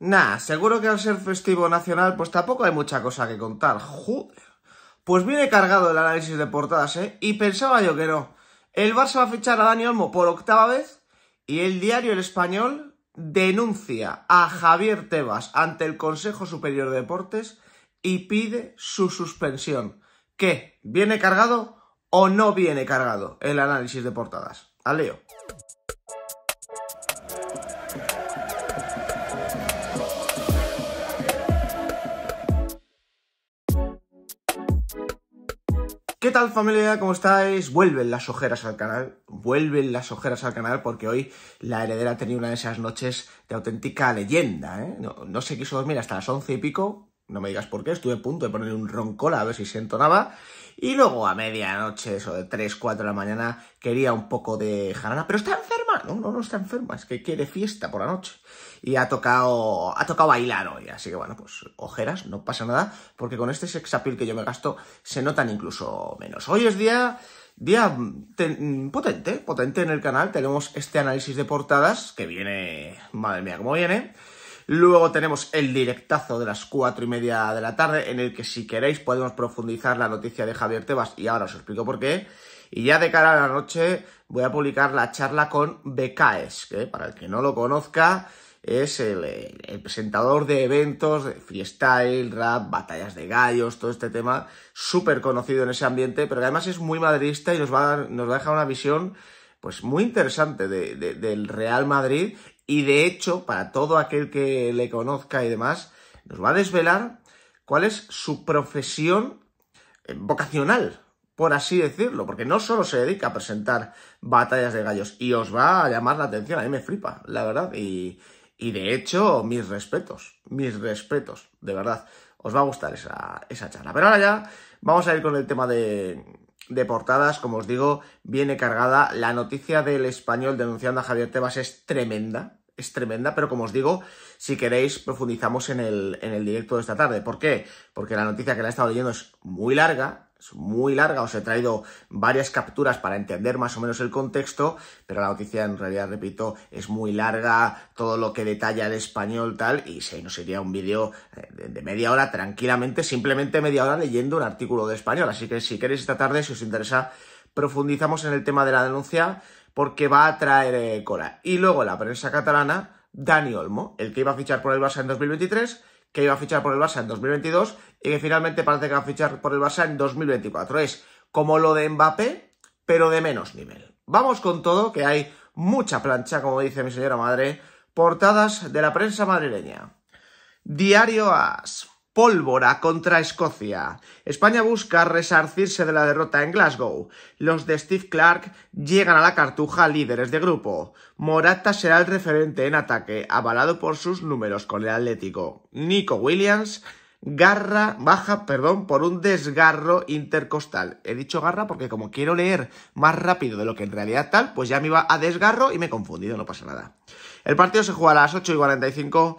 Nah, seguro que al ser festivo nacional, pues tampoco hay mucha cosa que contar. Pues viene cargado el análisis de portadas, ¿eh? Y pensaba yo que no. El Barça va a fichar a Dani Olmo por octava vez y el diario El Español denuncia a Javier Tebas ante el Consejo Superior de Deportes y pide su suspensión. ¿Qué? ¿Viene cargado o no viene cargado el análisis de portadas? ¡A leo. familia? ¿Cómo estáis? Vuelven las ojeras al canal, vuelven las ojeras al canal porque hoy la heredera ha tenido una de esas noches de auténtica leyenda, ¿eh? no, no, se quiso dormir hasta las once y pico, no me digas por qué, estuve a punto de poner un roncola a ver si se entonaba. Y luego a medianoche, eso de 3, 4 de la mañana, quería un poco de jarana. Pero está enferma, no, no, no está enferma, es que quiere fiesta por la noche. Y ha tocado, ha tocado bailar hoy, así que bueno, pues ojeras, no pasa nada, porque con este sexapil que yo me gasto se notan incluso menos. Hoy es día día potente, potente en el canal. Tenemos este análisis de portadas que viene, madre mía, cómo viene. Luego tenemos el directazo de las cuatro y media de la tarde, en el que si queréis podemos profundizar la noticia de Javier Tebas y ahora os explico por qué. Y ya de cara a la noche voy a publicar la charla con Becaes, que para el que no lo conozca es el, presentador de eventos, freestyle, rap, batallas de gallos, todo este tema, súper conocido en ese ambiente, pero además es muy madridista y nos va a, nos dejar una visión pues muy interesante del Real Madrid y de hecho, para todo aquel que le conozca y demás, nos va a desvelar cuál es su profesión eh, vocacional, por así decirlo, porque no solo se dedica a presentar batallas de gallos y os va a llamar la atención, a mí me flipa, la verdad, y, de hecho, mis respetos, mis respetos, de verdad, os va a gustar esa, esa charla. Pero ahora ya vamos a ir con el tema de, de portadas, como os digo, viene cargada. La noticia del español denunciando a Javier Tebas es tremenda, es tremenda, pero como os digo, si queréis profundizamos en el, directo de esta tarde. ¿Por qué? Porque la noticia que la he estado leyendo es muy larga, es muy larga, os he traído varias capturas para entender más o menos el contexto, pero la noticia en realidad, repito, es muy larga, todo lo que detalla el español tal, y se nos sería un vídeo eh, de media hora tranquilamente, simplemente media hora leyendo un artículo de español. Así que si queréis esta tarde, si os interesa, profundizamos en el tema de la denuncia, porque va a traer eh, cola. Y luego la prensa catalana, Dani Olmo, el que iba a fichar por el Barça en 2023, que iba a fichar por el Barça en 2022 y que finalmente parece que va a fichar por el Barça en 2024. Es como lo de Mbappé, pero de menos nivel. Vamos con todo, que hay mucha plancha, como dice mi señora madre. Portadas de la prensa madrileña. Diario AS pólvora contra Escocia. España busca resarcirse de la derrota en Glasgow. Los de Steve Clark llegan a la cartuja líderes de grupo. Morata será el referente en ataque, avalado por sus números con el Atlético. Nico Williams garra baja, perdón, por un desgarro intercostal. He dicho garra porque como quiero leer más rápido de lo que en realidad tal, pues ya me iba a desgarro y me he confundido, no pasa nada. El partido se juega a las 8 y 45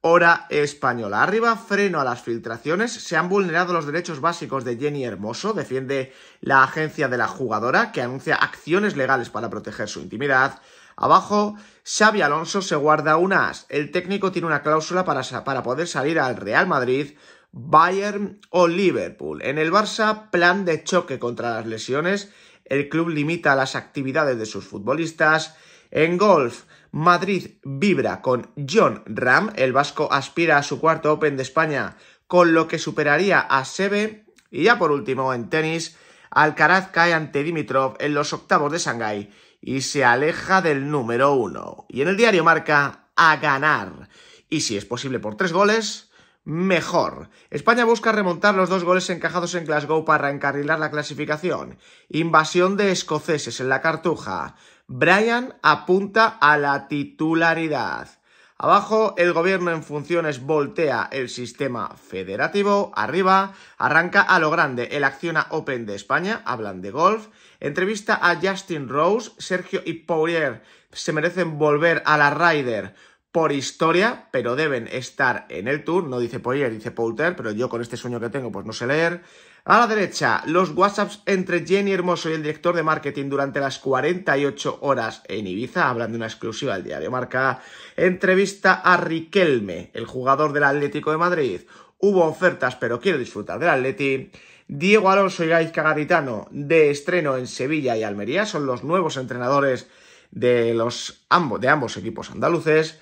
Hora española. Arriba, freno a las filtraciones. Se han vulnerado los derechos básicos de Jenny Hermoso, defiende la agencia de la jugadora, que anuncia acciones legales para proteger su intimidad. Abajo, Xavi Alonso se guarda un as. El técnico tiene una cláusula para, para poder salir al Real Madrid, Bayern o Liverpool. En el Barça, plan de choque contra las lesiones. El club limita las actividades de sus futbolistas. En golf, Madrid vibra con John Ram, el vasco aspira a su cuarto Open de España, con lo que superaría a Seve. Y ya por último, en tenis, Alcaraz cae ante Dimitrov en los octavos de Shanghái y se aleja del número uno. Y en el diario marca a ganar. Y si es posible por tres goles, mejor. España busca remontar los dos goles encajados en Glasgow para encarrilar la clasificación. Invasión de escoceses en la cartuja. Brian apunta a la titularidad. Abajo, el gobierno en funciones voltea el sistema federativo. Arriba, arranca a lo grande el Acciona Open de España, hablan de golf. Entrevista a Justin Rose, Sergio y Poirier se merecen volver a la Ryder por historia, pero deben estar en el tour. No dice Poirier, dice Poulter, pero yo con este sueño que tengo, pues no sé leer. A la derecha, los WhatsApps entre Jenny Hermoso y el director de marketing durante las 48 horas en Ibiza, hablan de una exclusiva del diario Marca. Entrevista a Riquelme, el jugador del Atlético de Madrid. Hubo ofertas, pero quiero disfrutar del Atleti. Diego Alonso y Gaizka Garitano, de estreno en Sevilla y Almería, son los nuevos entrenadores de, los, de ambos equipos andaluces.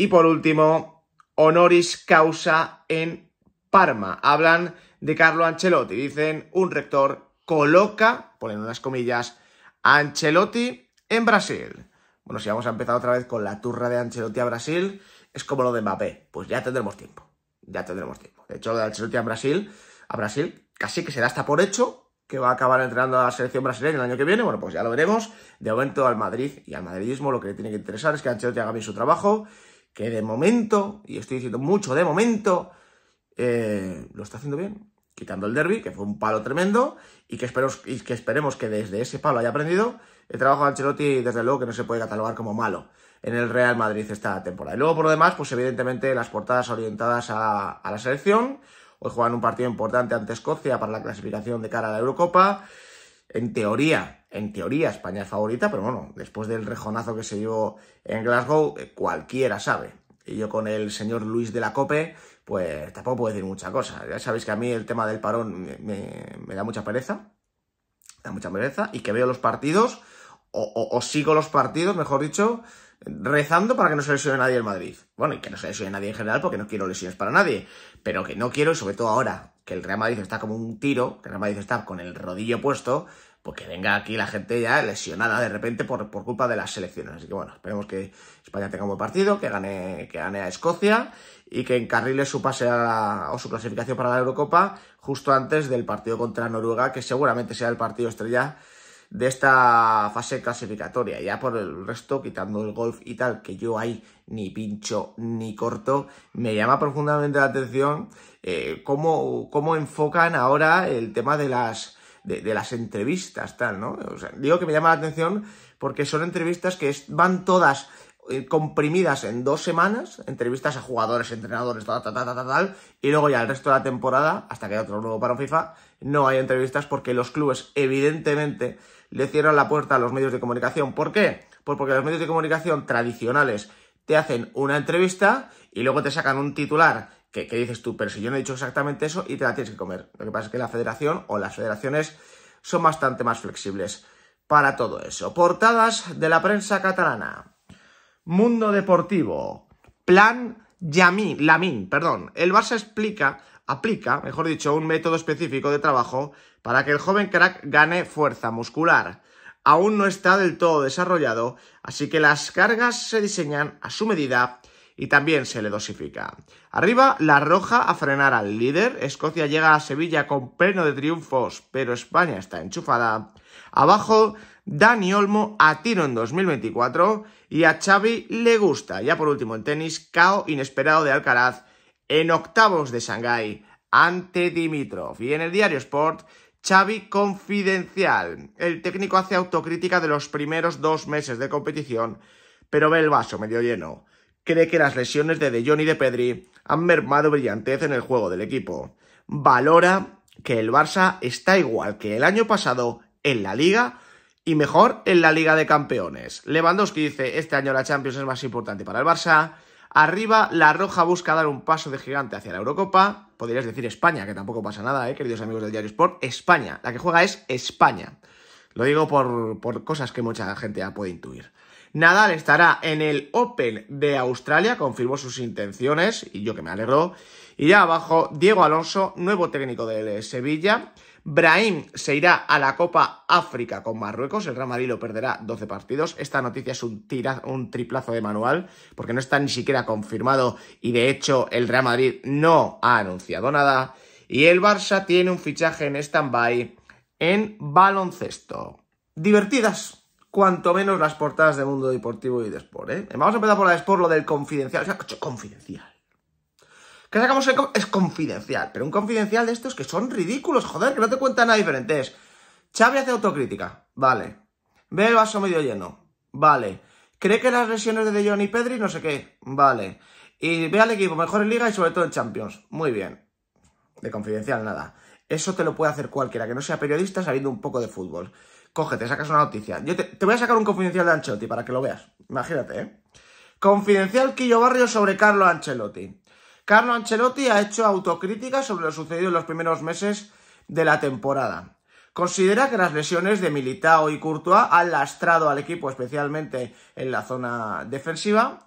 Y por último, honoris causa en Parma. Hablan de Carlo Ancelotti. Dicen, un rector coloca, ponen unas comillas, Ancelotti en Brasil. Bueno, si vamos a empezar otra vez con la turra de Ancelotti a Brasil, es como lo de Mbappé. Pues ya tendremos tiempo. Ya tendremos tiempo. De hecho, lo de Ancelotti a Brasil, a Brasil, casi que será hasta por hecho que va a acabar entrenando a la selección brasileña el año que viene, bueno, pues ya lo veremos. De momento al Madrid y al madridismo lo que le tiene que interesar es que Ancelotti haga bien su trabajo que de momento, y estoy diciendo mucho de momento, eh, lo está haciendo bien. Quitando el derby, que fue un palo tremendo, y que, y que esperemos que desde ese palo haya aprendido. El trabajo de Ancelotti, desde luego, que no se puede catalogar como malo en el Real Madrid esta temporada. Y luego, por lo demás, pues evidentemente las portadas orientadas a, a la selección. Hoy juegan un partido importante ante Escocia para la clasificación de cara a la Eurocopa en teoría, en teoría España es favorita, pero bueno, después del rejonazo que se llevó en Glasgow, eh, cualquiera sabe. Y yo con el señor Luis de la Cope, pues tampoco puedo decir mucha cosa. Ya sabéis que a mí el tema del parón me, da mucha pereza, da mucha pereza, y que veo los partidos, o sigo los partidos, mejor dicho, rezando para que no se lesione nadie el Madrid. Bueno, y que no se lesione nadie en general porque no quiero lesiones para nadie, pero que no quiero, sobre todo ahora, que el Real Madrid está como un tiro, que el Real Madrid está con el rodillo puesto, Porque pues venga aquí la gente ya lesionada de repente por, culpa de las selecciones. Así que bueno, esperemos que España tenga un buen partido, que gane, que gane a Escocia y que encarrile su pase o su clasificación para la Eurocopa justo antes del partido contra Noruega, que seguramente sea el partido estrella de esta fase clasificatoria. Ya por el resto, quitando el golf y tal, que yo ahí ni pincho ni corto, me llama profundamente la atención eh, cómo, enfocan ahora el tema de las, de, las entrevistas, tal, ¿no? digo que me llama la atención porque son entrevistas que van todas eh, comprimidas en dos semanas, entrevistas a jugadores, entrenadores, tal, tal, tal, tal, tal, y luego ya el resto de la temporada, hasta que haya otro nuevo paro FIFA, no hay entrevistas porque los clubes, evidentemente, le cierran la puerta a los medios de comunicación. ¿Por qué? Pues porque los medios de comunicación tradicionales te hacen una entrevista y luego te sacan un titular que, dices tú, pero si yo no he dicho exactamente eso y te la tienes que comer. Lo que pasa es que la federación o las federaciones son bastante más flexibles para todo eso. Portadas de la prensa catalana. Mundo Deportivo. Plan Yamín, Lamín, perdón. El Barça explica aplica, mejor dicho, un método específico de trabajo para que el joven crack gane fuerza muscular. Aún no está del todo desarrollado, así que las cargas se diseñan a su medida y también se le dosifica. Arriba, la roja a frenar al líder. Escocia llega a Sevilla con pleno de triunfos, pero España está enchufada. Abajo, Dani Olmo a tiro en 2024 y a Xavi le gusta. Ya por último, el tenis, cao inesperado de Alcaraz en octavos de Shanghái ante Dimitrov. Y en el diario Sport, Xavi confidencial. El técnico hace autocrítica de los primeros dos meses de competición, pero ve el vaso medio lleno. Cree que las lesiones de De Jong y de Pedri han mermado brillantez en el juego del equipo. Valora que el Barça está igual que el año pasado en la Liga y mejor en la Liga de Campeones. Lewandowski dice, este año la Champions es más importante para el Barça, Arriba, la Roja busca dar un paso de gigante hacia la Eurocopa. Podrías decir España, que tampoco pasa nada, eh, queridos amigos del Diario Sport. España, la que juega es España. Lo digo por, cosas que mucha gente ya puede intuir. Nadal estará en el Open de Australia, confirmó sus intenciones, y yo que me alegro. Y ya abajo, Diego Alonso, nuevo técnico de Sevilla. Brahim se irá a la Copa África con Marruecos. El Real Madrid lo perderá 12 partidos. Esta noticia es un, un triplazo de manual porque no está ni siquiera confirmado y de hecho el Real Madrid no ha anunciado nada. Y el Barça tiene un fichaje en stand-by en baloncesto. Divertidas, cuanto menos las portadas de Mundo Deportivo y de Sport. ¿eh? Vamos a empezar por la de Sport, lo del confidencial. O sea, confidencial. ¿Qué sacamos es confidencial, pero un confidencial de estos que son ridículos, joder, que no te cuentan nada diferente. Es, Xavi hace autocrítica, vale. Ve el vaso medio lleno, vale. Cree que las lesiones de De Jong y Pedri no sé qué, vale. Y ve al equipo mejor en Liga y sobre todo en Champions. Muy bien. De confidencial nada. Eso te lo puede hacer cualquiera que no sea periodista sabiendo un poco de fútbol. Cógete, sacas una noticia. Yo te, voy a sacar un confidencial de Ancelotti para que lo veas. Imagínate, ¿eh? Confidencial Quillo Barrio sobre Carlo Ancelotti. Carlo Ancelotti ha hecho autocrítica sobre lo sucedido en los primeros meses de la temporada. Considera que las lesiones de Militao y Courtois han lastrado al equipo, especialmente en la zona defensiva.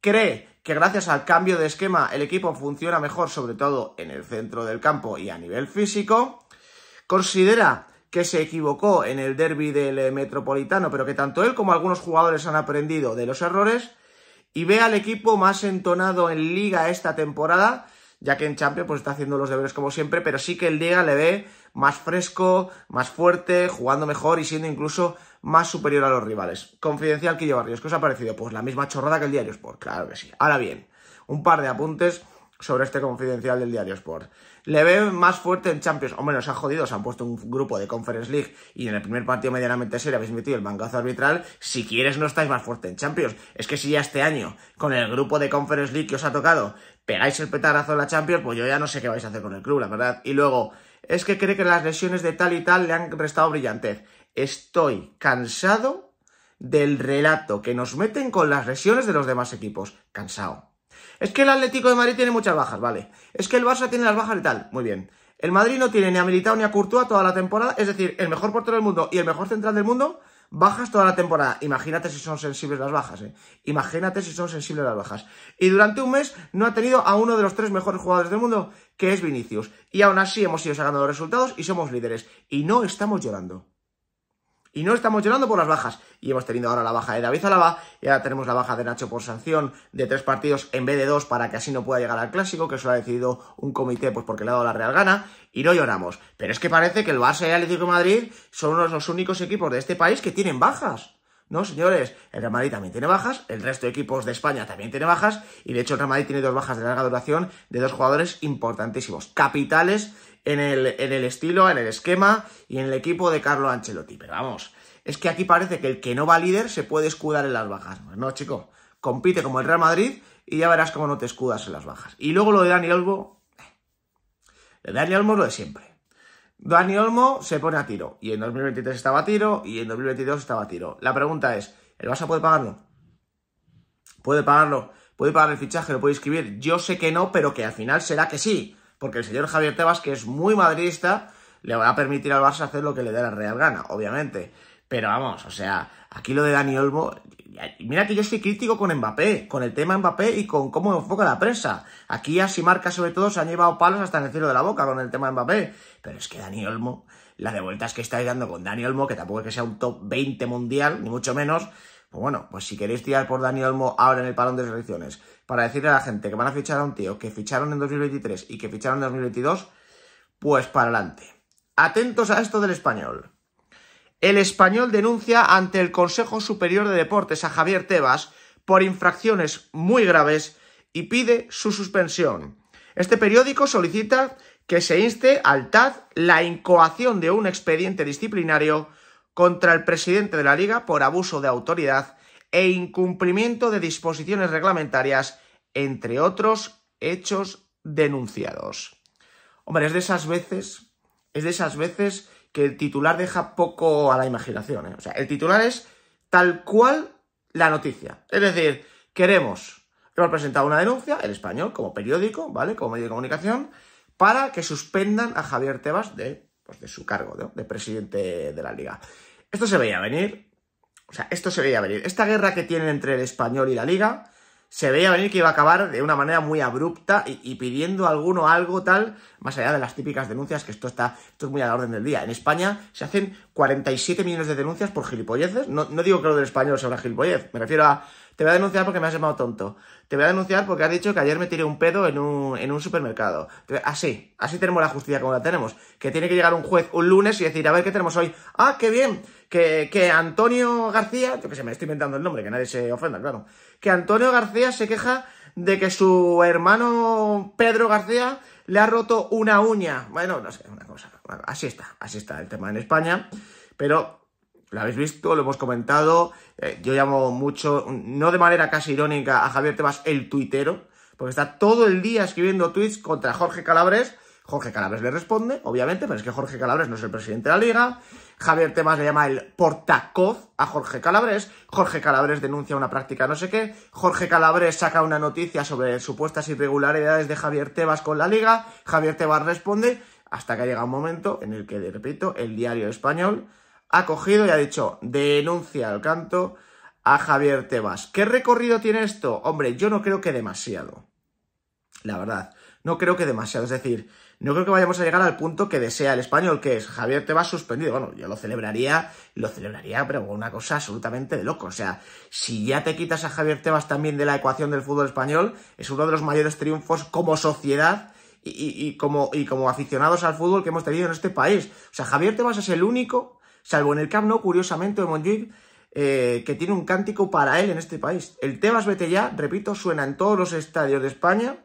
Cree que gracias al cambio de esquema el equipo funciona mejor, sobre todo en el centro del campo y a nivel físico. Considera que se equivocó en el derby del Metropolitano, pero que tanto él como algunos jugadores han aprendido de los errores y ve al equipo más entonado en liga esta temporada, ya que en Champions pues está haciendo los deberes como siempre, pero sí que el liga le ve más fresco, más fuerte, jugando mejor y siendo incluso más superior a los rivales. Confidencial que lleva ¿qué os ha parecido? Pues la misma chorrada que el Diario Sport, claro que sí. Ahora bien, un par de apuntes sobre este confidencial del Diario Sport le ve más fuerte en Champions. Hombre, nos ha jodido, se han puesto un grupo de Conference League y en el primer partido medianamente serio habéis metido el bancazo arbitral. Si quieres, no estáis más fuerte en Champions. Es que si ya este año, con el grupo de Conference League que os ha tocado, pegáis el petarazo en la Champions, pues yo ya no sé qué vais a hacer con el club, la verdad. Y luego, es que cree que las lesiones de tal y tal le han restado brillantez. Estoy cansado del relato que nos meten con las lesiones de los demás equipos. Cansado. Es que el Atlético de Madrid tiene muchas bajas, vale. Es que el Barça tiene las bajas y tal. Muy bien. El Madrid no tiene ni a Militao ni a Courtois toda la temporada. Es decir, el mejor portero del mundo y el mejor central del mundo bajas toda la temporada. Imagínate si son sensibles las bajas, ¿eh? Imagínate si son sensibles las bajas. Y durante un mes no ha tenido a uno de los tres mejores jugadores del mundo, que es Vinicius. Y aún así hemos ido sacando los resultados y somos líderes. Y no estamos llorando. Y no estamos llorando por las bajas. Y hemos tenido ahora la baja de David Alaba y ahora tenemos la baja de Nacho por sanción de tres partidos en vez de dos para que así no pueda llegar al Clásico, que eso lo ha decidido un comité pues porque le ha dado la Real Gana. Y no lloramos. Pero es que parece que el Barça y el Atlético de Madrid son uno de los únicos equipos de este país que tienen bajas. No, señores, el Real Madrid también tiene bajas, el resto de equipos de España también tiene bajas, y de hecho el Real Madrid tiene dos bajas de larga duración de dos jugadores importantísimos, capitales en el, estilo, en el esquema y en el equipo de Carlo Ancelotti. Pero vamos, es que aquí parece que el que no va líder se puede escudar en las bajas. Pues no, chico, compite como el Real Madrid y ya verás cómo no te escudas en las bajas. Y luego lo de Dani Olmo, eh, de Dani Olmo es lo de siempre. Dani Olmo se pone a tiro, y en 2023 estaba a tiro, y en 2022 estaba a tiro. La pregunta es, ¿el Barça puede pagarlo? ¿Puede pagarlo? ¿Puede pagar el fichaje? ¿Lo puede inscribir? Yo sé que no, pero que al final será que sí porque el señor Javier Tebas, que es muy madridista, le va a permitir al Barça hacer lo que le dé la real gana, obviamente. Pero vamos, o sea, aquí lo de Dani Olmo, mira que yo estoy crítico con Mbappé, con el tema Mbappé y con cómo enfoca la prensa. Aquí así marca sobre todo se han llevado palos hasta en el cielo de la boca con el tema Mbappé. Pero es que Dani Olmo, la de vueltas que está dando con Dani Olmo, que tampoco es que sea un top 20 mundial, ni mucho menos, pues bueno, pues si queréis tirar por Dani Olmo ahora en el palón de selecciones para decirle a la gente que van a fichar a un tío que ficharon en 2023 y que ficharon en 2022, pues para adelante. Atentos a esto del español. El español denuncia ante el Consejo Superior de Deportes a Javier Tebas por infracciones muy graves y pide su suspensión. Este periódico solicita que se inste al TAD la incoación de un expediente disciplinario contra el presidente de la liga por abuso de autoridad e incumplimiento de disposiciones reglamentarias, entre otros hechos denunciados. Hombre, es de esas veces, es de esas veces que el titular deja poco a la imaginación. ¿eh? O sea, el titular es tal cual la noticia. Es decir, queremos, hemos presentado una denuncia, el español, como periódico, ¿vale? Como medio de comunicación, para que suspendan a Javier Tebas de, pues, su cargo de presidente de la liga. Esto se veía venir. O sea, esto se veía venir. Esta guerra que tienen entre el español y la liga, se veía venir que iba a acabar de una manera muy abrupta y, pidiendo alguno algo tal, más allá de las típicas denuncias que esto está, esto es muy a la orden del día. En España se hacen 47 millones de denuncias por gilipolleces. No, no digo que lo del español sea una gilipollez, me refiero a te voy a denunciar porque me has llamado tonto. Te voy a denunciar porque has dicho que ayer me tiré un pedo en un, en un supermercado. Así, así tenemos la justicia como la tenemos. Que tiene que llegar un juez un lunes y decir, a ver qué tenemos hoy. Ah, qué bien, que, que Antonio García, yo que se me estoy inventando el nombre, que nadie se ofenda, claro. Que Antonio García se queja de que su hermano Pedro García le ha roto una uña. Bueno, no sé, una cosa. Así está, así está el tema en España, pero lo habéis visto, lo hemos comentado, eh, yo llamo mucho, no de manera casi irónica, a Javier Tebas el tuitero, porque está todo el día escribiendo tweets contra Jorge Calabres, Jorge Calabres le responde, obviamente, pero es que Jorge Calabres no es el presidente de la liga. Javier Tebas le llama el portacoz a Jorge Calabres. Jorge Calabres denuncia una práctica no sé qué. Jorge Calabres saca una noticia sobre supuestas irregularidades de Javier Tebas con la liga. Javier Tebas responde hasta que ha llegado un momento en el que, repito, el diario español ha cogido y ha dicho denuncia al canto a Javier Tebas. ¿Qué recorrido tiene esto? Hombre, yo no creo que demasiado. La verdad, no creo que demasiado. Es decir, no creo que vayamos a llegar al punto que desea el español, que es Javier Tebas suspendido. Bueno, yo lo celebraría, lo celebraría, pero una cosa absolutamente de loco. O sea, si ya te quitas a Javier Tebas también de la ecuación del fútbol español, es uno de los mayores triunfos como sociedad y, como, aficionados al fútbol que hemos tenido en este país. O sea, Javier Tebas es el único, salvo en el Camp Nou, curiosamente, de Montjuic, eh, que tiene un cántico para él en este país. El Tebas Vete repito, suena en todos los estadios de España,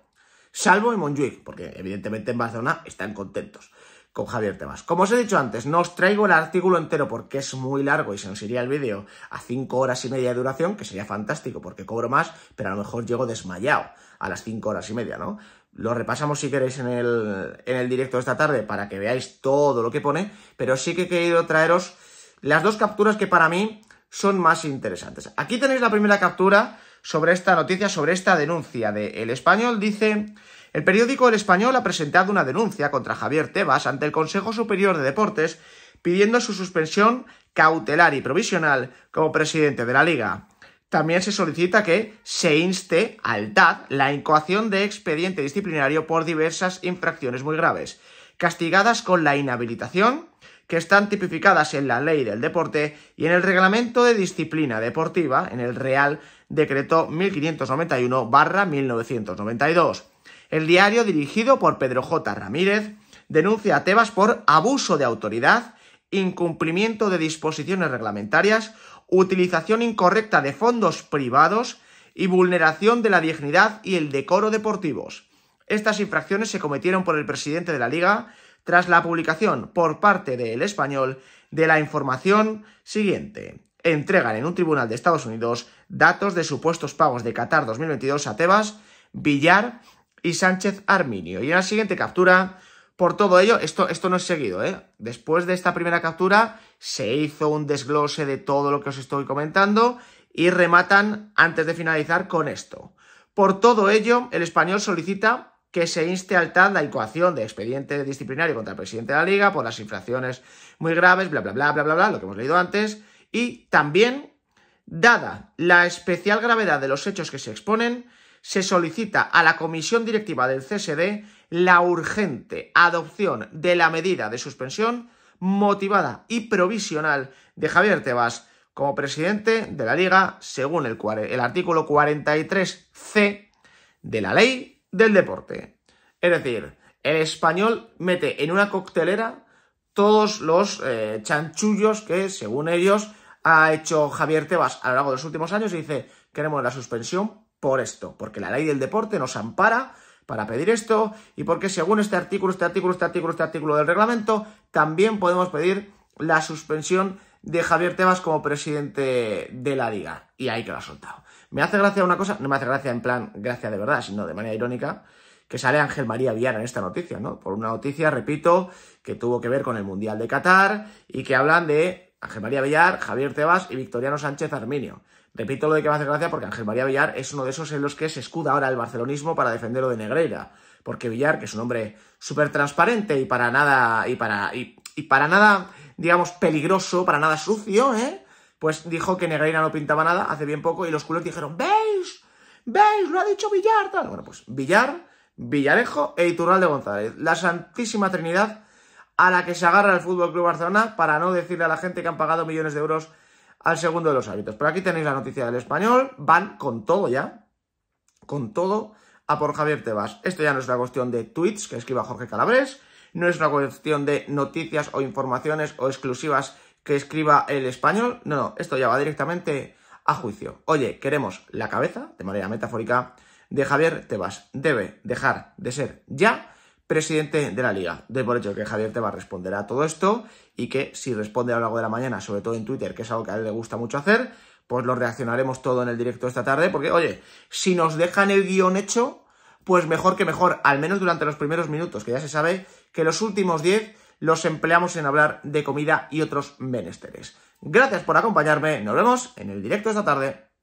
salvo en Montjuic, porque evidentemente en Barcelona están contentos con Javier Tebas. Como os he dicho antes, no os traigo el artículo entero porque es muy largo y se nos iría el vídeo a 5 horas y media de duración, que sería fantástico porque cobro más, pero a lo mejor llego desmayado a las 5 horas y media, ¿no? Lo repasamos si queréis en el, directo de esta tarde para que veáis todo lo que pone, pero sí que he querido traeros las dos capturas que para mí son más interesantes. Aquí tenéis la primera captura sobre esta noticia, sobre esta denuncia de El Español. Dice, el periódico El Español ha presentado una denuncia contra Javier Tebas ante el Consejo Superior de Deportes pidiendo su suspensión cautelar y provisional como presidente de la liga también se solicita que se inste al TAD la incoación de expediente disciplinario por diversas infracciones muy graves, castigadas con la inhabilitación, que están tipificadas en la Ley del Deporte y en el Reglamento de Disciplina Deportiva, en el Real Decreto 1591-1992. El diario dirigido por Pedro J. Ramírez denuncia a Tebas por abuso de autoridad, incumplimiento de disposiciones reglamentarias utilización incorrecta de fondos privados y vulneración de la dignidad y el decoro deportivos. Estas infracciones se cometieron por el presidente de la liga tras la publicación por parte del Español de la información siguiente. Entregan en un tribunal de Estados Unidos datos de supuestos pagos de Qatar 2022 a Tebas, Villar y Sánchez Arminio. Y en la siguiente captura por todo ello, esto, esto no es seguido, ¿eh? Después de esta primera captura se hizo un desglose de todo lo que os estoy comentando y rematan antes de finalizar con esto. Por todo ello, el español solicita que se inste al TAD la ecuación de expediente disciplinario contra el presidente de la Liga por las infracciones muy graves, bla, bla, bla, bla, bla, bla, lo que hemos leído antes. Y también, dada la especial gravedad de los hechos que se exponen, se solicita a la comisión directiva del CSD la urgente adopción de la medida de suspensión motivada y provisional de Javier Tebas como presidente de la Liga, según el, artículo 43C de la Ley del Deporte. Es decir, el español mete en una coctelera todos los eh, chanchullos que, según ellos, ha hecho Javier Tebas a lo largo de los últimos años y dice, queremos la suspensión por esto, porque la ley del deporte nos ampara para pedir esto y porque según este artículo, este artículo, este artículo, este artículo del reglamento, también podemos pedir la suspensión de Javier Tebas como presidente de la liga. Y ahí que lo ha soltado. Me hace gracia una cosa, no me hace gracia en plan gracia de verdad, sino de manera irónica, que sale Ángel María Villar en esta noticia, ¿no? Por una noticia, repito, que tuvo que ver con el Mundial de Qatar y que hablan de Ángel María Villar, Javier Tebas y Victoriano Sánchez Arminio. Repito lo de que me hace gracia porque Ángel María Villar es uno de esos en los que se escuda ahora el barcelonismo para defenderlo de Negreira. Porque Villar, que es un hombre súper transparente y para nada, y para, y, para nada, digamos, peligroso, para nada sucio, ¿eh? Pues dijo que Negreira no pintaba nada hace bien poco y los culos dijeron, ¿veis? ¿Veis? Lo ha dicho Villar. Tal. Bueno, pues Villar, Villarejo e de González. La santísima trinidad a la que se agarra el Fútbol Club Barcelona para no decirle a la gente que han pagado millones de euros al segundo de los hábitos. Pero aquí tenéis la noticia del español, van con todo ya, con todo a por Javier Tebas. Esto ya no es una cuestión de tweets que escriba Jorge Calabres, no es una cuestión de noticias o informaciones o exclusivas que escriba el español, no, no, esto ya va directamente a juicio. Oye, queremos la cabeza, de manera metafórica, de Javier Tebas. Debe dejar de ser ya presidente de la liga. De por hecho que Javier te va a todo esto y que si responde a lo largo de la mañana, sobre todo en Twitter, que es algo que a él le gusta mucho hacer, pues lo reaccionaremos todo en el directo esta tarde, porque oye, si nos dejan el guión hecho, pues mejor que mejor, al menos durante los primeros minutos, que ya se sabe que los últimos 10 los empleamos en hablar de comida y otros menesteres. Gracias por acompañarme, nos vemos en el directo esta tarde.